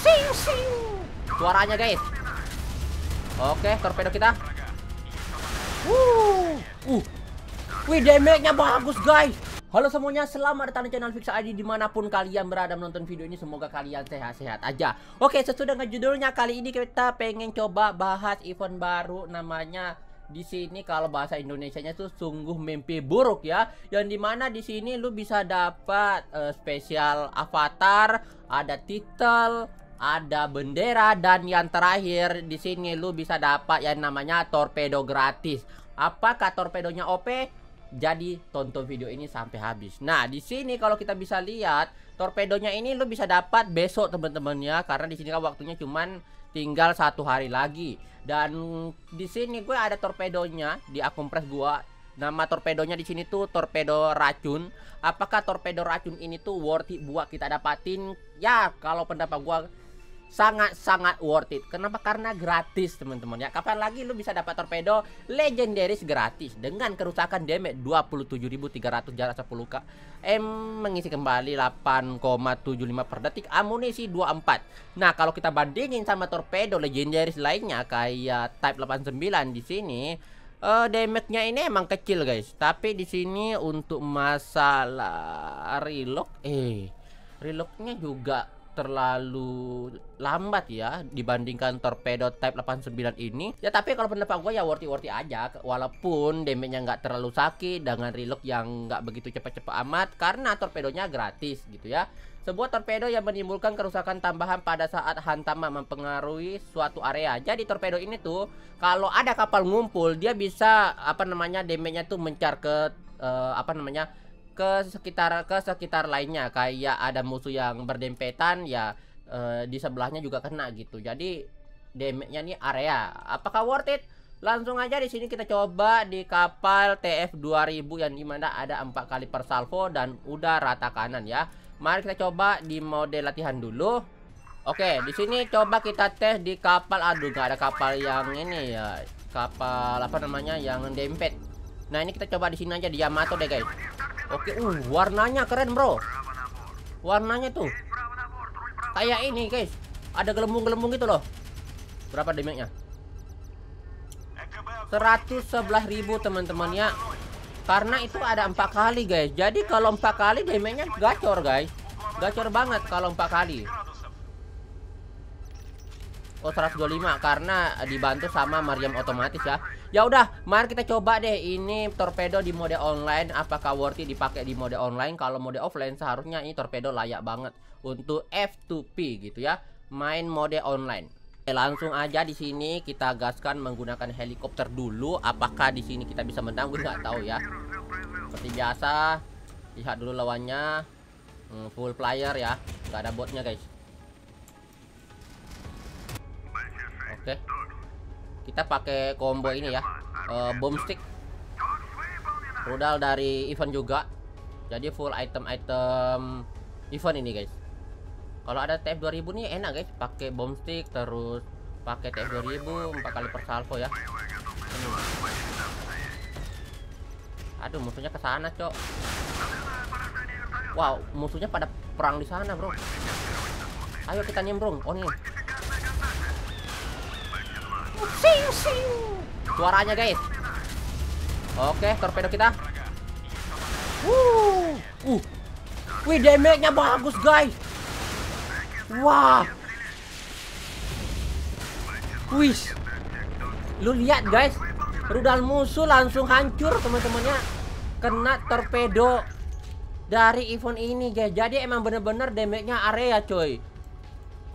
Siu, siu. Suaranya guys. Oke, torpedo kita. Uh, uh. Wih, damage-nya bagus guys. Halo semuanya, selamat datang di channel Fixa ID dimanapun kalian berada menonton video ini Semoga kalian sehat-sehat aja Oke, sesudah dengan judulnya Kali ini kita pengen coba bahas event baru namanya di sini kalau bahasa Indonesia nya tuh sungguh mimpi buruk ya yang dimana di sini lu bisa dapat uh, spesial avatar ada titel ada bendera dan yang terakhir di sini lu bisa dapat yang namanya torpedo gratis. Apakah torpedonya OP? Jadi tonton video ini sampai habis. Nah, di sini kalau kita bisa lihat torpedonya ini lu bisa dapat besok teman-teman ya karena di sini kan waktunya cuman tinggal satu hari lagi. Dan di sini gue ada torpedonya di akun press gua Nama torpedonya di sini tuh torpedo racun. Apakah torpedo racun ini tuh worth it buat kita dapatin? Ya, kalau pendapat gua sangat-sangat worth it. Kenapa? Karena gratis, teman-teman ya. Kapan lagi lu bisa dapat torpedo legendaris gratis dengan kerusakan damage 27.300 jarak 10k. M mengisi kembali 8,75 per detik, amunisi 24. Nah, kalau kita bandingin sama torpedo legendaris lainnya kayak type 89 di sini uh, damage-nya ini emang kecil guys tapi di sini untuk masalah reload eh reloadnya juga terlalu lambat ya dibandingkan torpedo type 89 ini ya tapi kalau pendapat gue ya worth it worth it aja walaupun damage-nya nggak terlalu sakit dengan reload yang nggak begitu cepat-cepat amat karena torpedonya gratis gitu ya sebuah torpedo yang menimbulkan kerusakan tambahan pada saat hantaman mempengaruhi suatu area. Jadi torpedo ini tuh kalau ada kapal ngumpul dia bisa apa namanya damage-nya tuh mencar ke uh, apa namanya ke sekitar ke sekitar lainnya kayak ada musuh yang berdempetan ya eh, di sebelahnya juga kena gitu jadi damage-nya nih area apakah worth it langsung aja di sini kita coba di kapal TF 2000 yang dimana ada empat kali persalvo dan udah rata kanan ya mari kita coba di mode latihan dulu Oke, di sini coba kita tes di kapal. Aduh, gak ada kapal yang ini ya. Kapal apa namanya yang dempet. Nah, ini kita coba di sini aja di Yamato deh, guys. Oke, uh, warnanya keren, Bro. Warnanya tuh kayak ini, guys. Ada gelembung-gelembung gitu loh. Berapa damage-nya? 111.000 teman-teman ya. Karena itu ada empat kali, guys. Jadi kalau empat kali damage gacor, guys. Gacor banget kalau empat kali. Oh 125 karena dibantu sama Mariam otomatis ya. Ya udah, mari kita coba deh ini torpedo di mode online apakah worthy dipakai di mode online? Kalau mode offline seharusnya ini torpedo layak banget untuk F2P gitu ya. Main mode online. Oke, langsung aja di sini kita gaskan menggunakan helikopter dulu. Apakah di sini kita bisa menang? Gue nggak tahu ya. Seperti biasa, lihat dulu lawannya. Hmm, full player ya, nggak ada botnya guys. Oke. Kita pakai combo ini ya. Uh, eh, boomstick. Rudal dari event juga. Jadi full item-item event ini, guys. Kalau ada TF 2000 nih enak, guys. Pakai boomstick terus pakai TF 2000 4 kali per salvo ya. Aduh, musuhnya ke sana, Cok. Wow, musuhnya pada perang di sana, Bro. Ayo kita nyembrung. Oh nih. Siu, siu. Suaranya guys. Oke, torpedo kita. Wuh. Uh. Wih, damage-nya bagus, guys. Wah. Wih. Lu lihat, guys. Rudal musuh langsung hancur, teman-temannya. Kena torpedo dari event ini, guys. Jadi emang bener-bener damage-nya area, coy.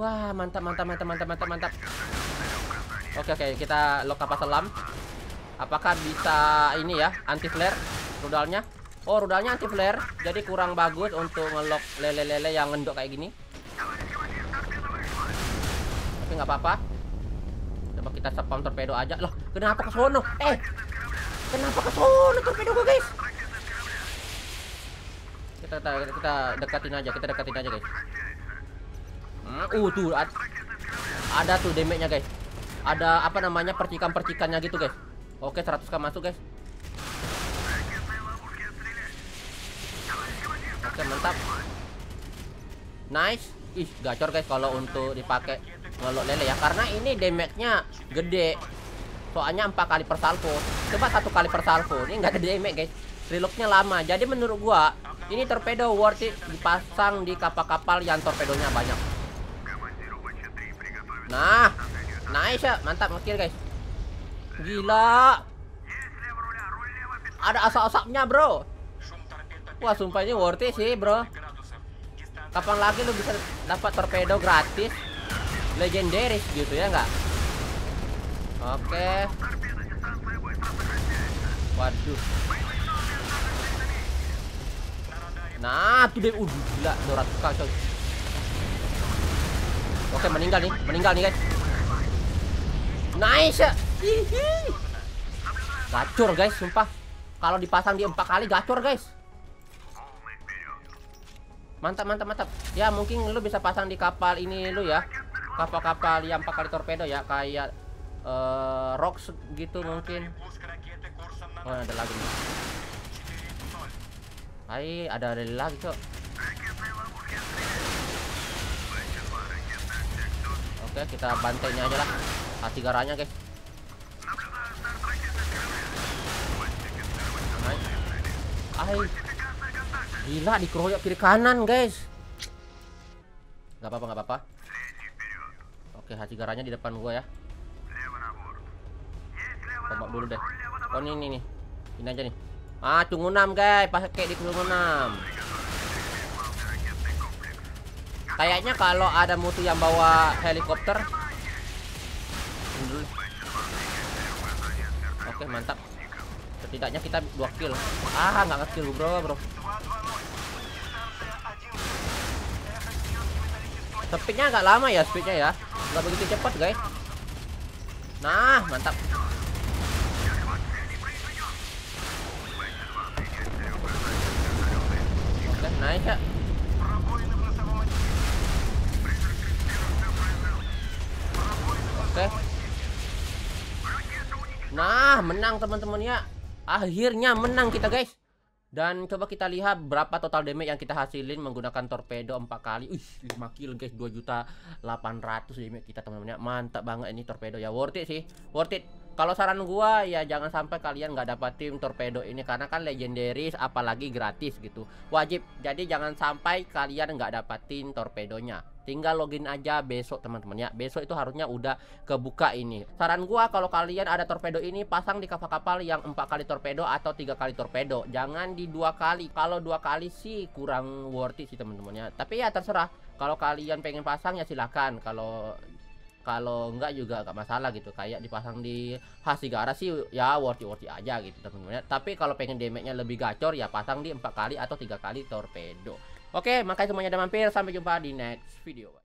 Wah, mantap, mantap, mantap, mantap, mantap, mantap. Oke oke kita lock kapal selam. Apakah bisa ini ya anti flare rudalnya? Oh rudalnya anti flare jadi kurang bagus untuk ngelock lele-lele yang ngendok kayak gini. Tapi nggak apa-apa. Coba kita spam torpedo aja. Loh kenapa ke sono? Eh kenapa ke sono torpedo gue guys? Kita, kita kita dekatin aja kita dekatin aja guys. Hmm, uh tuh ada, ada tuh damage-nya guys ada apa namanya percikan-percikannya gitu guys oke 100k kan masuk guys oke mantap nice ih gacor guys kalau untuk dipakai ngelok lele ya karena ini damage-nya gede soalnya empat kali per salvo coba satu kali per salvo ini nggak ada damage guys reloadnya lama jadi menurut gua ini torpedo worth it dipasang di kapal-kapal yang torpedonya banyak nah Nice ya, mantap ngekill guys. Gila. Ada asap-asapnya, bro. Wah, sumpahnya worth it sih, bro. Kapan lagi lu bisa dapat torpedo gratis? Legendaris gitu ya nggak? Oke. Waduh. Nah, tuh deh udah gila 200 kacau. Oke, meninggal nih, meninggal nih guys. Nice. Gacor guys, sumpah. Kalau dipasang di empat kali gacor guys. Mantap, mantap, mantap. Ya mungkin lu bisa pasang di kapal ini lu ya. Kapal-kapal yang empat kali torpedo ya, kayak uh, rocks gitu mungkin. Oh ada lagi nih. Hai, ada ada lagi kok. Oke, kita bantainya aja lah hati garanya, guys. Ay. Gila dikeroyok kiri kanan, guys. nggak apa-apa, nggak apa-apa. Oke, hati garanya di depan gua ya. tembak dulu deh. Oh, ini nih nih. Ini aja nih. Ah, tunggu 6, guys. Pakai di tunggu 6. Kayaknya kalau ada mutu yang bawa helikopter Oke, mantap. Setidaknya kita dua kill. Ah, nggak kecil bro, bro. Speednya agak lama ya, speednya ya. Nggak begitu cepat, guys. Nah, mantap. Oke, naik ya. Nah, menang teman-teman ya. Akhirnya menang kita, guys. Dan coba kita lihat berapa total damage yang kita hasilin menggunakan torpedo 4 kali. Ih, 5 kill guys, dua juta ratus damage kita teman-teman ya. Mantap banget ini torpedo ya. Worth it sih. Worth it kalau saran gua ya jangan sampai kalian nggak dapatin torpedo ini karena kan legendaris apalagi gratis gitu wajib jadi jangan sampai kalian nggak dapatin torpedonya tinggal login aja besok teman-teman ya besok itu harusnya udah kebuka ini saran gua kalau kalian ada torpedo ini pasang di kapal-kapal yang empat kali torpedo atau tiga kali torpedo jangan di dua kali kalau dua kali sih kurang worth it sih teman-teman ya tapi ya terserah kalau kalian pengen pasang ya silahkan kalau kalau enggak juga enggak masalah gitu kayak dipasang di Hasigara sih ya worth it, worth it aja gitu teman-teman ya. tapi kalau pengen damage-nya lebih gacor ya pasang di empat kali atau tiga kali torpedo oke makanya semuanya udah mampir sampai jumpa di next video